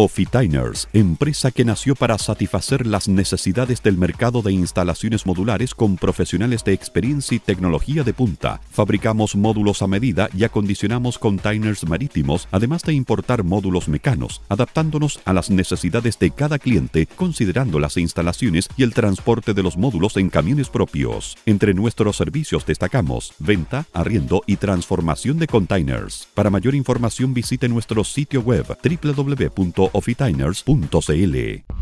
Offitiners, empresa que nació para satisfacer las necesidades del mercado de instalaciones modulares con profesionales de experiencia y tecnología de punta. Fabricamos módulos a medida y acondicionamos containers marítimos, además de importar módulos mecanos, adaptándonos a las necesidades de cada cliente, considerando las instalaciones y el transporte de los módulos en camiones propios. Entre nuestros servicios destacamos venta, arriendo y transformación de containers. Para mayor información visite nuestro sitio web www ofitiners.cl.